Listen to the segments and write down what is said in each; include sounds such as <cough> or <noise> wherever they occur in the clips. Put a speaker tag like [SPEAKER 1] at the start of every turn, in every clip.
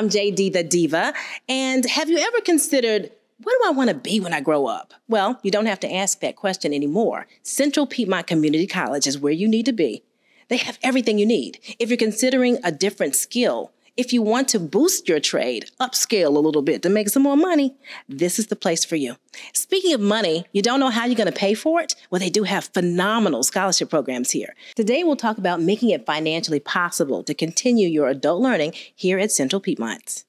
[SPEAKER 1] I'm JD the Diva. And have you ever considered what do I want to be when I grow up? Well, you don't have to ask that question anymore. Central Piedmont Community College is where you need to be. They have everything you need. If you're considering a different skill, if you want to boost your trade, upscale a little bit to make some more money, this is the place for you. Speaking of money, you don't know how you're going to pay for it? Well, they do have phenomenal scholarship programs here. Today, we'll talk about making it financially possible to continue your adult learning here at Central Piedmont.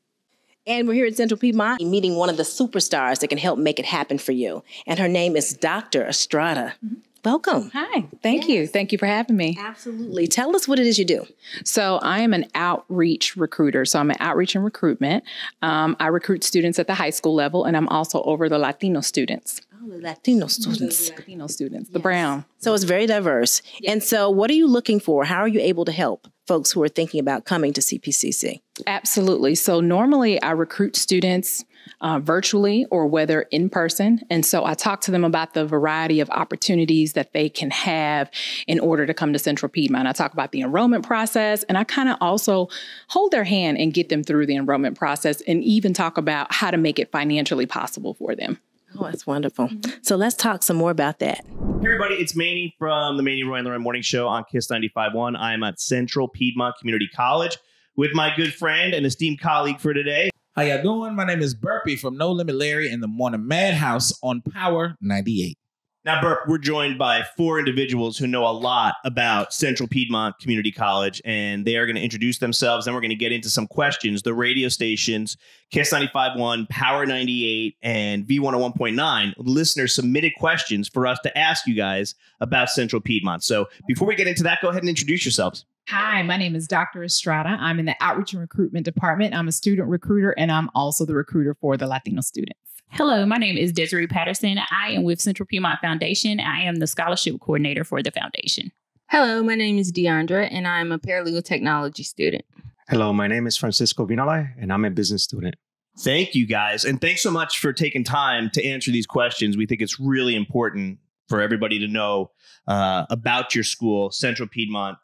[SPEAKER 1] And we're here at Central Piedmont meeting one of the superstars that can help make it happen for you. And her name is Dr. Estrada. Mm -hmm. Welcome. Hi. Thank yes. you.
[SPEAKER 2] Thank you for having me. Absolutely. Tell us what it is you do. So, I am an outreach recruiter. So, I'm an outreach and recruitment. Um, I recruit students at the high school level, and I'm also over the Latino students. Oh,
[SPEAKER 1] the Latino students. The Latino students, yes.
[SPEAKER 2] the brown. So, it's very diverse. Yes. And so, what are you looking
[SPEAKER 1] for? How are you able to help? folks who are thinking about coming to CPCC? Absolutely. So,
[SPEAKER 2] normally I recruit students uh, virtually or whether in person. And so I talked to them about the variety of opportunities that they can have in order to come to Central Piedmont. I talk about the enrollment process and I kind of also hold their hand and get them through the enrollment process and even talk about how to make it financially possible for them. Oh, that's wonderful. Mm-hmm.
[SPEAKER 1] So let's talk some more about that.
[SPEAKER 3] Hey everybody, it's Manny from the Manny Roy and Lauren Morning Show on KISS 95.1. I'm at Central Piedmont Community College with my good friend and esteemed colleague for
[SPEAKER 4] today, how y'all doing? My name is Burpee from No Limit Larry in the Morning Madhouse on Power 98. Now, Burp, we're
[SPEAKER 3] joined by four individuals who know a lot about Central Piedmont Community College, and they are going to introduce themselves. Then we're going to get into some questions. The radio stations, KISS 95.1, Power 98, and V101.9, listeners submitted questions for us to ask you guys about Central Piedmont. So before we get into that, go ahead and introduce yourselves.
[SPEAKER 2] Hi, my name is Dr. Estrada. I'm in the Outreach and Recruitment Department. I'm a student recruiter and I'm also the recruiter for the Latino students. Hello, my name is Desiree Patterson.
[SPEAKER 5] I am with Central Piedmont Foundation. I am the scholarship coordinator for the foundation.
[SPEAKER 6] Hello, my name is Deandra and I'm a paralegal technology student.
[SPEAKER 3] Hello, my name is Francisco Vinale and I'm a business student. Thank you guys. And thanks so much for taking time to answer these questions. We think it's really important for everybody to know uh, about your school, Central Piedmont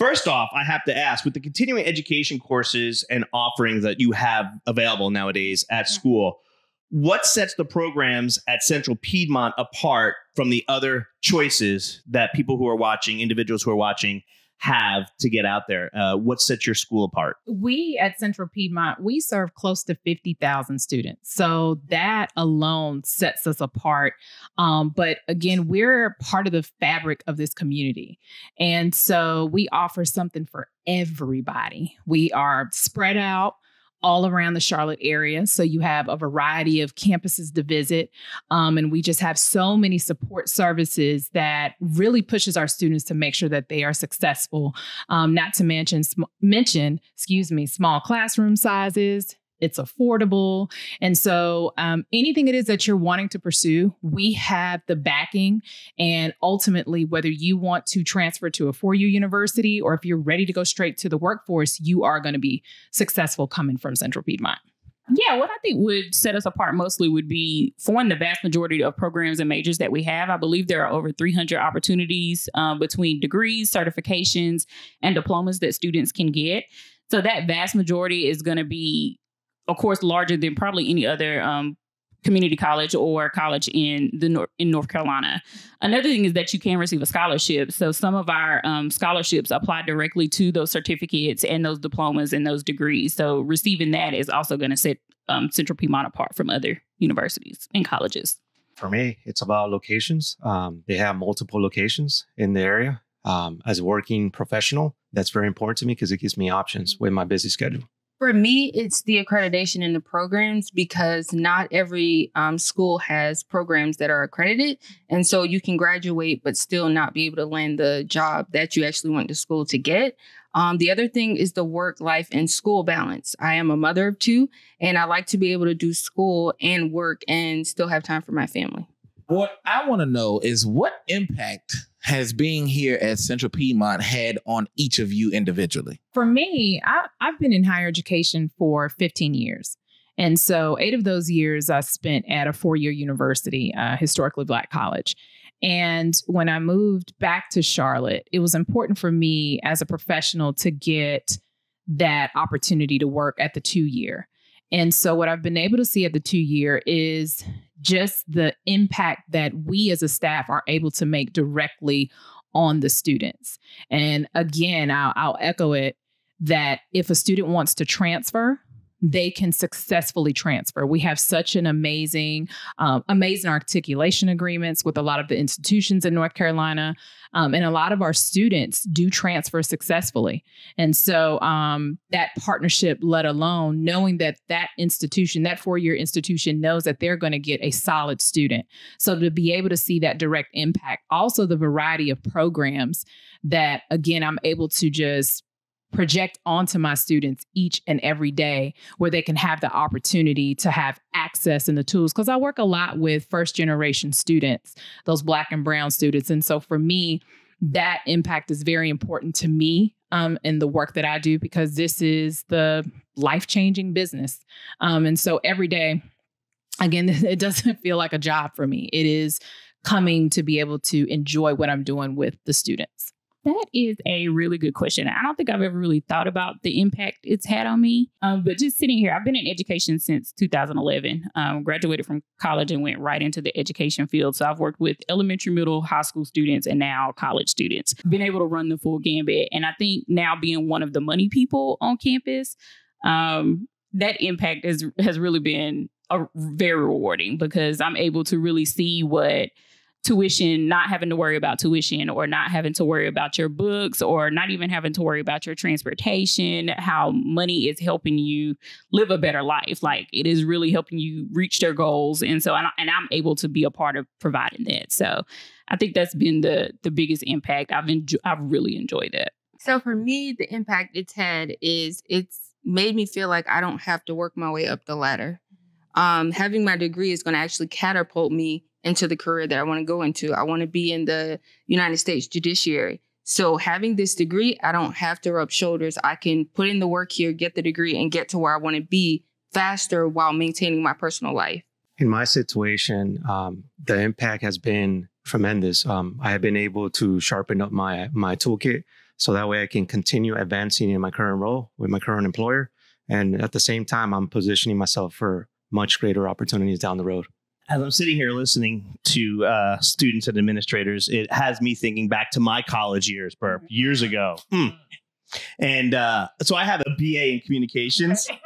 [SPEAKER 3] First off, I have to ask with the continuing education courses and offerings that you have available nowadays at school, what sets the programs at Central Piedmont apart from the other choices that people who are watching, individuals who are watching, have to get out there? Uh, what sets your school apart?
[SPEAKER 2] We at Central Piedmont, we serve close to 50,000 students. So that alone sets us apart. Um, but again, we're part of the fabric of this community. And so we offer something for everybody. We are spread out all around the Charlotte area. So you have a variety of campuses to visit. Um, and we just have so many support services that really pushes our students to make sure that they are successful. Um, not to mention, sm- mention, excuse me, small classroom sizes, it's affordable. And so, um, anything it is that you're wanting to pursue, we have the backing. And ultimately, whether you want to transfer to a four year university or if you're ready to go straight to the workforce, you are going to be successful coming from Central Piedmont. Yeah, what I think would
[SPEAKER 5] set us apart mostly would be, for one, the vast majority of programs and majors that we have. I believe there are over 300 opportunities um, between degrees, certifications, and diplomas that students can get. So that vast majority is going to be of course, larger than probably any other um, community college or college in the nor- in North Carolina. Another thing is that you can receive a scholarship. So some of our um, scholarships apply directly to those certificates and those diplomas and those degrees. So receiving that is also going to set um, Central Piedmont apart from other universities and colleges. For me,
[SPEAKER 7] it's about locations. Um, they have multiple locations in the area. Um, as a working professional, that's very important to me because it gives me options with my busy schedule.
[SPEAKER 6] For me, it's the accreditation in the programs because not every um, school has programs that are accredited. And so you can graduate, but still not be able to land the job that you actually went to school to get. Um, the other thing is the work life and school balance. I am a mother of two, and I like to be able to do school and work and still have time for my family.
[SPEAKER 4] What I want to know is what impact has being here at Central Piedmont had on each of you individually?
[SPEAKER 2] For me, I, have been in higher education for 15 years. And so, eight of those years I spent at a four year university, uh, historically black college. And when I moved back to Charlotte, it was important for me as a professional to get that opportunity to work at the two year. And so, what I've been able to see at the two year is just the impact that we as a staff are able to make directly on the students. And again, I'll, I'll echo it that if a student wants to transfer, Mm. they can successfully transfer. We have such an amazing, um, amazing articulation agreements with a lot of the institutions in North Carolina. Um, and a lot of our students do transfer successfully. And so um, that partnership, let alone knowing that that institution, that four year institution knows that they're going to get a solid student. So to be able to see that direct impact, also the variety of programs that, again, I'm able to just project onto my students each and every day where they can have the opportunity to have access and the tools because i work a lot with first generation students those black and brown students and so for me that impact is very important to me um, in the work that i do because this is the life-changing business um, and so every day again <laughs> it doesn't feel like a job for me it is coming to be able to enjoy what i'm doing with the students
[SPEAKER 5] that is a really good question. I don't think I've ever really thought about the impact it's had on me. Um, but just sitting here, I've been in education since 2011. Um, graduated from college and went right into the education field. So I've worked with elementary, middle, high school students, and now college students. Been able to run the full gambit, and I think now being one of the money people on campus, um, that impact has has really been a, very rewarding because I'm able to really see what tuition, not having to worry about tuition or not having to worry about your books or not even having to worry about your transportation, how money is helping you live a better life. Like it is really helping you reach their goals. And so, and I'm able to be a part of providing that. So I think that's been the, the biggest impact. I've enjoyed, I've really enjoyed it.
[SPEAKER 6] So for me, the impact it's had is it's made me feel like I don't have to work my way up the ladder. Um, having my degree is going to actually catapult me into the career that I want to go into. I want to be in the United States judiciary. So having this degree, I don't have to rub shoulders. I can put in the work here, get the degree, and get to where I want to be faster while maintaining my personal life.
[SPEAKER 7] In my situation, um, the impact has been tremendous. Um, I have been able to sharpen up my my toolkit so that way I can continue advancing in my current role with my current employer, and at the same time, I'm
[SPEAKER 3] positioning myself for much greater opportunities down the road as I'm sitting here listening to uh, students and administrators, it has me thinking back to my college years, Burp, years ago. Mm. And uh, so I have a BA in communications. <laughs>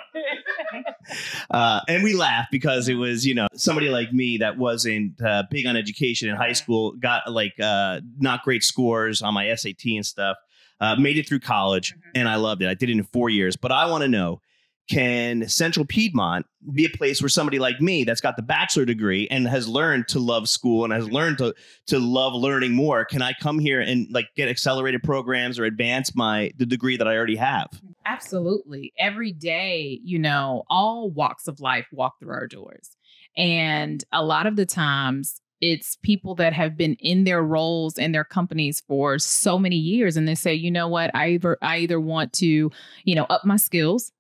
[SPEAKER 3] Uh, and we laughed because it was, you know, somebody like me that wasn't uh, big on education in high school, got like uh, not great scores on my SAT and stuff, uh, made it through college, mm-hmm. and I loved it. I did it in four years. But I want to know can Central Piedmont be a place where somebody like me that's got the bachelor degree and has learned to love school and has learned to to love learning more? Can I come here and like get accelerated programs or advance my the degree that I already have?
[SPEAKER 2] Absolutely. Every day, you know, all walks of life walk through our doors. And a lot of the times it's people that have been in their roles and their companies for so many years and they say, "You know what? I either I either want to, you know, up my skills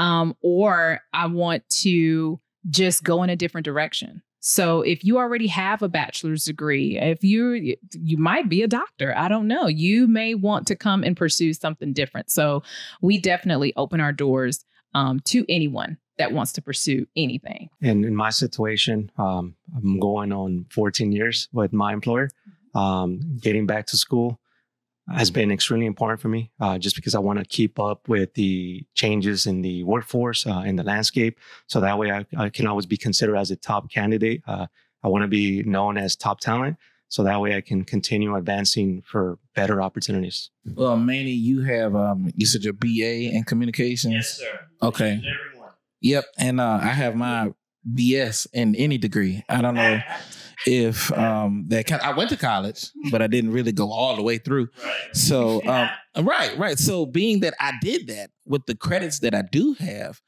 [SPEAKER 2] um, or I want to just go in a different direction. So if you already have a bachelor's degree, if you you might be a doctor, I don't know. You may want to come and pursue something different. So we definitely open our doors um, to anyone that wants to pursue anything.
[SPEAKER 7] And in my situation, um, I'm going on 14 years with my employer, mm-hmm. um, getting back to school has hmm. been extremely important for me uh, just because I want to keep up with the changes in the workforce uh, in the landscape. So that way I, I, can always be considered as a top candidate. Uh, I want to be known as top talent. So that way I can continue advancing for better opportunities.
[SPEAKER 4] Well, Manny, you have, um, you said your BA in communications? Yes, sir. Okay. Yep. And uh, I have my BS in any degree. I don't know. <laughs> if um, that kind of, I went to college, but I didn't really go all the way through. Right. So <laughs> um, right, right. So being that I did that with the credits that I do have,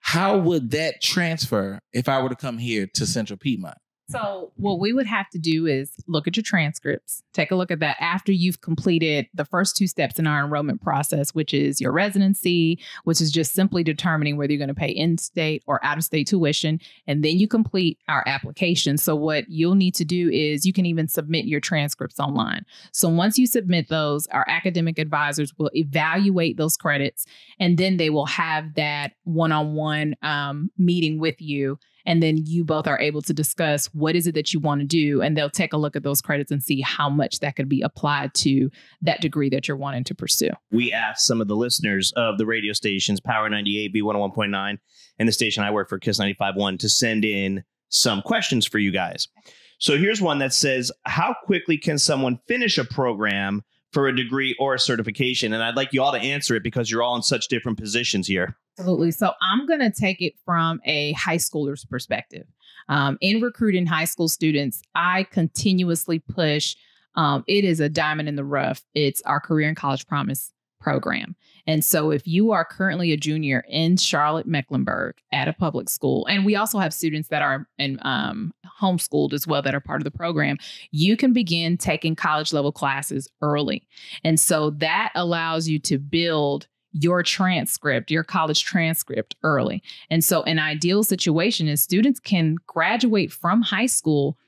[SPEAKER 4] how would that transfer if I were to come here to Central Piedmont?
[SPEAKER 2] So, what we would have to do is look at your transcripts, take a look at that after you've completed the first two steps in our enrollment process, which is your residency, which is just simply determining whether you're going to pay in state or out of state tuition. And then you complete our application. So, what you'll need to do is you can even submit your transcripts online. So, once you submit those, our academic advisors will evaluate those credits and then they will have that one on one meeting with you and then you both are able to discuss what is it that you want to do and they'll take a look at those credits and see how much that could be applied to that degree that you're wanting to pursue
[SPEAKER 3] we asked some of the listeners of the radio stations power 98 b101.9 and the station i work for kiss 95.1 to send in some questions for you guys so here's one that says how quickly can someone finish a program for a degree or a certification? And I'd like you all to answer it because you're all in such different positions here.
[SPEAKER 2] Absolutely. So I'm going to take it from a high schooler's perspective. Um, in recruiting high school students, I continuously push. Um, it is a diamond in the rough. It's our career and college promise program. And so, if you are currently a junior in Charlotte Mecklenburg at a public school, and we also have students that are in, um, homeschooled as well that are part of the program, you can begin taking college level classes early. And so, that allows you to build your transcript, your college transcript early. And so, an ideal situation is students can graduate from high school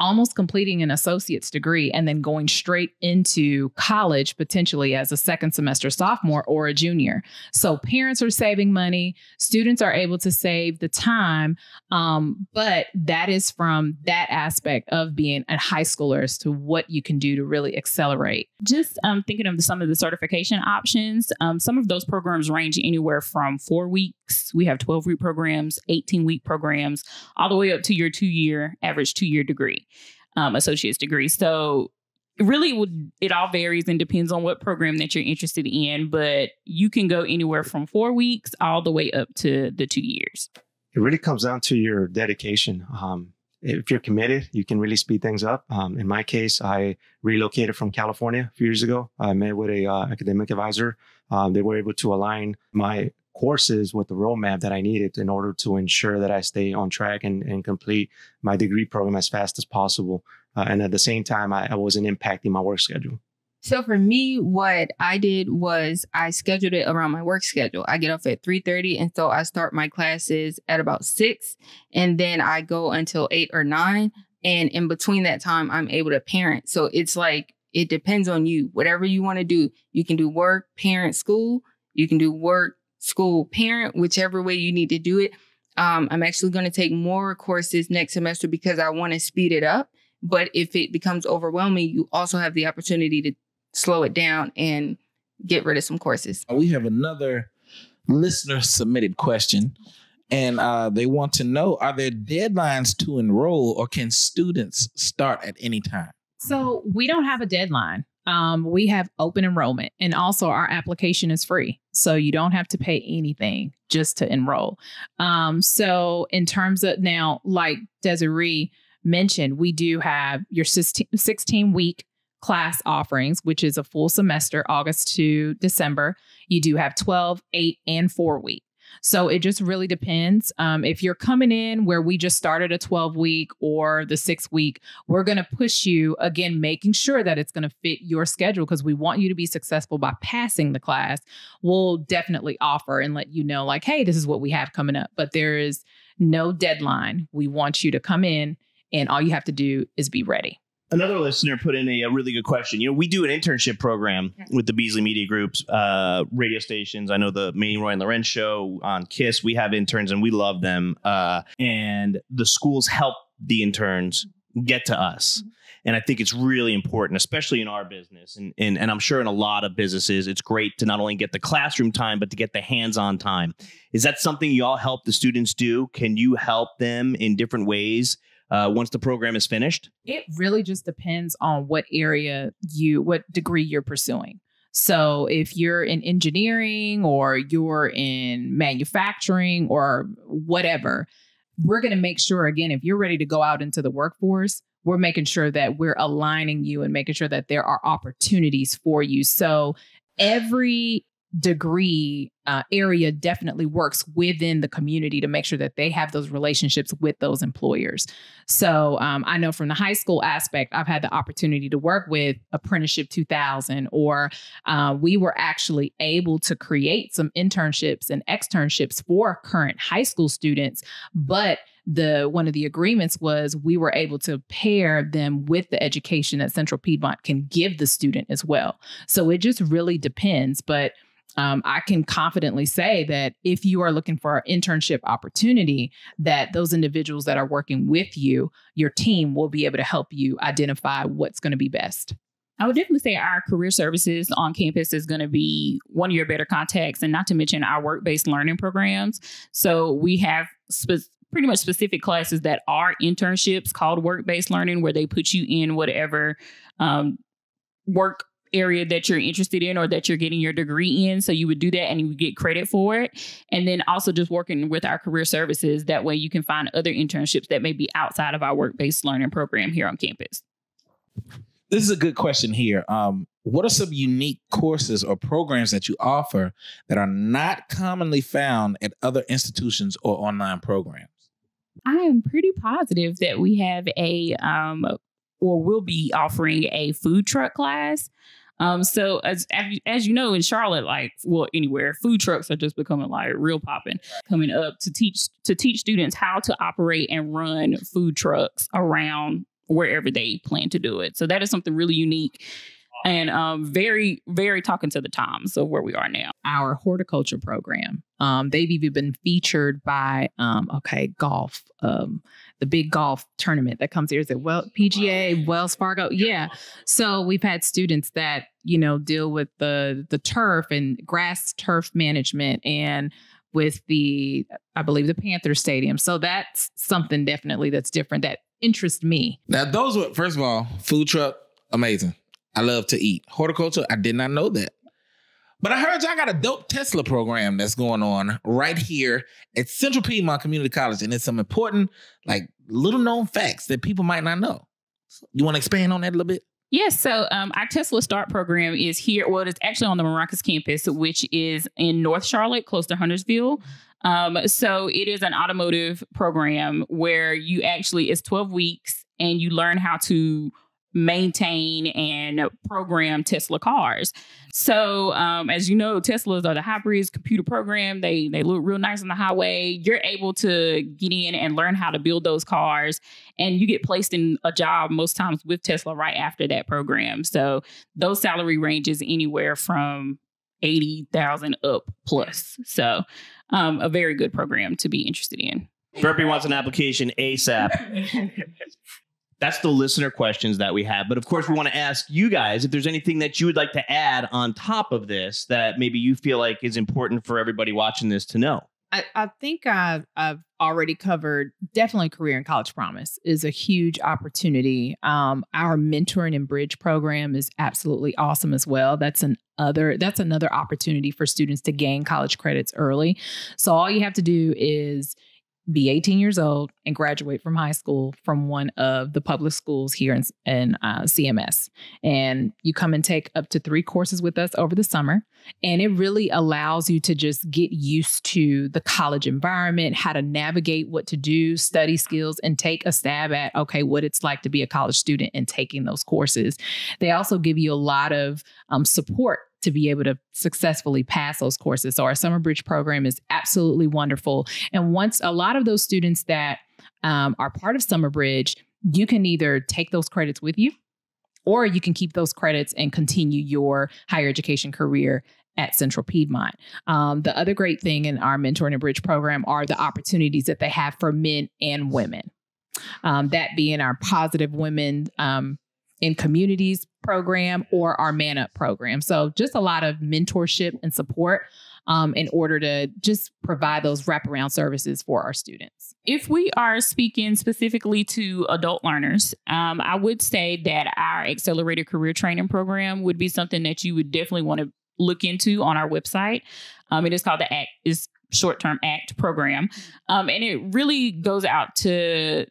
[SPEAKER 2] almost completing an associate's degree and then going straight into college potentially as a second semester sophomore or a junior. So parents are saving money, students are able to save the time, um, but that is from that aspect of being a high schooler as to what you can do to really accelerate. Just um, thinking of some of the
[SPEAKER 5] certification options, um, some of those programs range anywhere from four weeks. We have 12 week programs, 18 week programs, all the way up to your two year average two year degree um, associate's degree. So really would it all varies and depends on what program that you're interested in but you can go anywhere from four weeks all the way up to the two years
[SPEAKER 7] it really comes down to your dedication um, if you're committed you can really speed things up um, in my case i relocated from california a few years ago i met with a uh, academic advisor um, they were able to align my courses with the roadmap that I needed in order to ensure that I stay on track and, and complete my degree program as fast as possible. Uh, and at the same time, I, I wasn't impacting my work schedule.
[SPEAKER 6] So for me, what I did was I scheduled it around my work schedule. I get off at 3:30 and so I start my classes at about 6 and then I go until 8 or 9 and in between that time I'm able to parent. So it's like it depends on you. Whatever you want to do, you can do work, parent, school, you can do work, school parent, whichever way you need to do it. Um, I'm actually going to take more courses next semester because I want to speed it up. But if it becomes overwhelming, you also have the opportunity to slow it down and
[SPEAKER 4] get rid of some courses. We have another listener submitted question, and uh, they want to know Are there deadlines to enroll, or can students start at any time?
[SPEAKER 2] So we don't have a deadline um, we have open enrollment and also our application is free. So you don't have to pay anything just to enroll. Um, so, in terms of now, like Desiree mentioned, we do have your 16 week class offerings, which is a full semester, August to December. You do have 12, 8, and 4 week. So it just really depends. Um, if you're coming in where we just started a 12 week or the six week, we're going to push you again, making sure that it's going to fit your schedule because we want you to be successful by passing the class. We'll definitely offer and let you know, like, hey, this is what we have coming up. But there is no deadline. We want you to come in, and all you have to do is be ready.
[SPEAKER 3] Another listener put in a, a, really good question. You know, we do an internship program with the Beasley Media Group's uh, radio stations. I know the main Roy and Lorenz show on Kiss. We have interns and we love them. Uh, and the schools help the interns get to us. Mm-hmm. And I think it's really important, especially in our business, and, and, and I'm sure in a lot of businesses, it's great to not only get the classroom time, but to get the hands-on time. Is that something y'all help the students do? Can you help them in different ways uh, once the program is finished?
[SPEAKER 2] It really just depends on what area you, what degree you're pursuing. So if you're in engineering or you're in manufacturing or whatever, we're going to make sure, again, if you're ready to go out into the workforce, we're making sure that we're aligning you and making sure that there are opportunities for you. So every degree uh, area definitely works within the community to make sure that they have those relationships with those employers so um, i know from the high school aspect i've had the opportunity to work with apprenticeship 2000 or uh, we were actually able to create some internships and externships for current high school students but the one of the agreements was we were able to pair them with the education that Central Piedmont can give the student as well. So it just really depends, but um, I can confidently say that if you are looking for an internship opportunity, that those individuals that are working with you, your team will be able to help you identify what's going to be best. I would definitely say our career
[SPEAKER 5] services on campus is going to be one of your better contacts, and not to mention our work based learning programs. So we have spe- pretty much specific classes that are internships called work based learning, where they put you in whatever um, work area that you're interested in or that you're getting your degree in. So you would do that and you would get credit for it. And then also just working with our career services. That way you can find other internships that may be outside of our work based learning program here on
[SPEAKER 4] campus. This is a good question here. Um, what are some unique courses or programs that you offer that are not commonly found at other institutions or online programs?
[SPEAKER 5] I am pretty positive that we have a um, or will be offering a food truck class. Um, so as as you know, in Charlotte, like well anywhere, food trucks are just becoming like real popping coming up to teach to teach students how to operate and run food trucks around wherever they plan to do it. So that is something really unique and um, very, very talking to the times of where we are now.
[SPEAKER 2] Our horticulture program, um, they've even been featured by, um, okay, golf, um, the big golf tournament that comes here. Is it well, PGA, Wells Fargo? Yeah. So we've had students that, you know, deal with the, the turf and grass turf management and with the, I believe, the Panther Stadium. So that's something definitely that's different that interests me.
[SPEAKER 4] Now, those were, first of all, food truck, amazing. I love to eat. Horticulture, I did not know that. But I heard y'all got a dope Tesla program that's going on right here at Central Piedmont Community College. And it's some important, like little known facts that people might not know. You want to expand on that a little bit?
[SPEAKER 5] Yes, so um, our Tesla Start program is here. Well, it's actually on the Maracas campus, which is in North Charlotte, close to Huntersville. Um, so it is an automotive program where you actually, it's 12 weeks and you learn how to maintain and program Tesla cars. So, um, as you know, Teslas are the hybrids computer program. They they look real nice on the highway. You're able to get in and learn how to build those cars, and you get placed in a job most times with Tesla right after that program. So, those salary ranges anywhere from eighty thousand up plus. So, um, a very good program to be interested in. Burpee wants an application
[SPEAKER 6] ASAP. <laughs>
[SPEAKER 5] that's the listener
[SPEAKER 3] questions that we have. But of course, we want to ask you guys if there's anything that you would like to add on top of this that maybe you feel like is important for everybody watching this to know.
[SPEAKER 2] I, I think I've, I've, already covered definitely career and college promise is a huge opportunity. Um, our mentoring and bridge program is absolutely awesome as well. That's an other that's another opportunity for students to gain college credits early. So all you have to do is be 18 years old and graduate from high school from one of the public schools here in, in uh, CMS. And you come and take up to three courses with us over the summer. And it really allows you to just get used to the college environment, how to navigate what to do, study skills, and take a stab at, okay, what it's like to be a college student and taking those courses. They also give you a lot of um, support to be able to successfully pass those courses. So our summer bridge program is absolutely wonderful. And once a lot of those students that um, are part of summer bridge, you can either take those credits with you or you can keep those credits and continue your higher education career at Central Piedmont. Um, the other great thing in our Mentoring and Bridge program are the opportunities that they have for men and women. Um, that being our positive women um, in communities program or our man up program. So just a lot of mentorship and support um, in order to just provide those wraparound services for our students.
[SPEAKER 5] If we are speaking specifically to adult learners, um, I would say that our accelerated career training program would be something that you would definitely want to look into on our website. Um, it is called the ACT, is short term ACT program, mm-hmm. um, and it really goes out to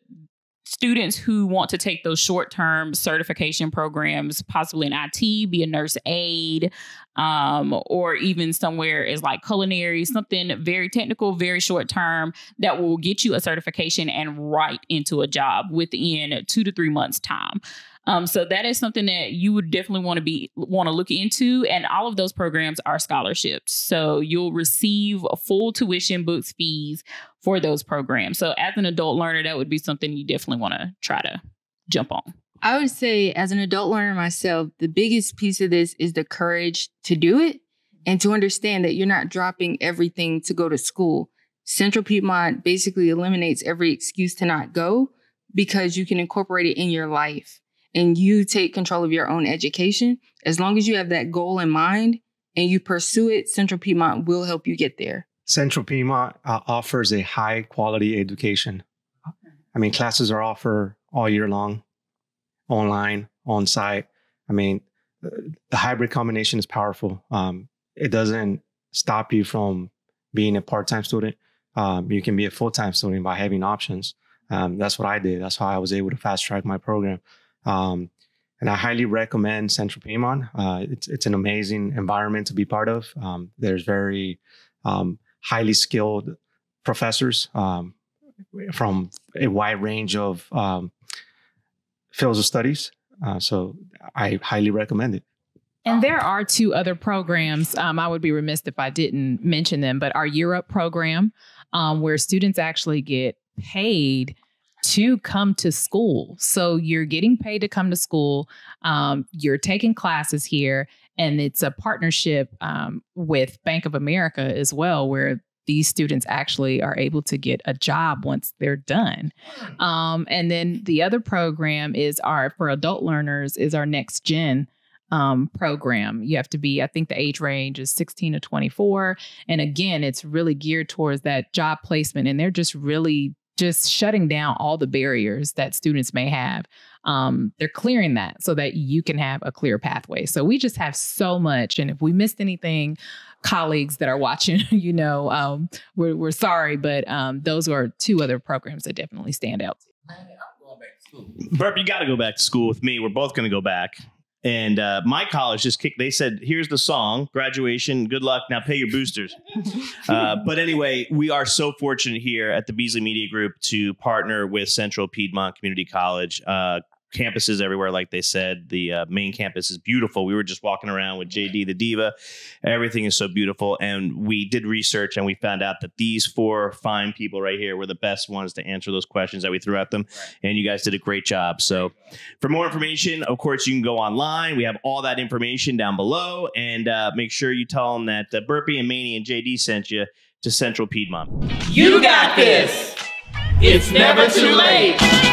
[SPEAKER 5] students who want to take those short term certification programs, possibly in IT, be a nurse aide, um, or even somewhere is like culinary, something very technical, very short term that will get you a certification and right into a job within two to three months' time. Um, so that is something that you would definitely want to be want to look into. And all of those programs are scholarships. So you'll receive full tuition, books, fees for those programs. So as an adult learner, that would be something you definitely want to try to jump on.
[SPEAKER 6] I would say as an adult learner myself, the biggest piece of this is the courage to do it and to understand that you're not dropping everything to go to school. Central Piedmont basically eliminates every excuse to not go because you can incorporate it in your life and you take control of your own education, as long as you have that goal in mind and you pursue it, Central Piedmont will help you get there.
[SPEAKER 7] Central Piedmont uh, offers a high quality education. I mean, classes are offered all year long, online, on site. I mean, uh, the hybrid combination is powerful. Um, it doesn't stop you from being a part time student. Um, you can be a full time student by having options. Um, that's what I did. That's how I was able to fast track my program. Um, and I highly recommend Central Piedmont. Uh, it's, it's an amazing environment to be part of. Um, there's very um, highly skilled professors um, from a wide range of um, fields of studies. Uh, so I highly recommend it.
[SPEAKER 2] And there are two other programs. Um, I would be remiss if I didn't mention them, but our Europe program, um, where students actually get paid to come to school. So you're getting paid to come to school. Um, you're taking classes here, and it's a partnership um, with Bank of America as well, where these students actually are able to get a job once they're done. Hmm. Um, and then the other program is our for adult learners is our next gen um, program. You have to be, I think the age range is 16 to 24. And again, it's really geared towards that job placement. And they're just really just shutting down all the barriers that students may have. Um, they're clearing that so that you can have a clear pathway. So we just have so much. And if we missed anything, colleagues that are watching, <laughs> you know, um, we're, we're sorry, but um, those are two other programs that definitely stand out.
[SPEAKER 3] Burp, you got to go back to school with me. We're both going to go back. And uh, my college just kicked. They said, "Here's the song, graduation. Good luck. Now pay your boosters." <laughs> uh, but anyway, we are so fortunate here at the Beasley Media Group to partner with Central Piedmont Community College. Uh, campuses everywhere. Like they said, the uh, main campus is beautiful. We were just walking around with JD the Diva. Everything is so beautiful. And we did research and we found out that these four fine people right here were the best ones to answer those questions that we threw at them. And you guys did a great job. So, for more information, of course, you can go online. We have all that information down below. And uh, make sure you tell them that uh, Burpee and Manny and JD sent you to Central Piedmont.
[SPEAKER 5] You got this.
[SPEAKER 4] It's never too late.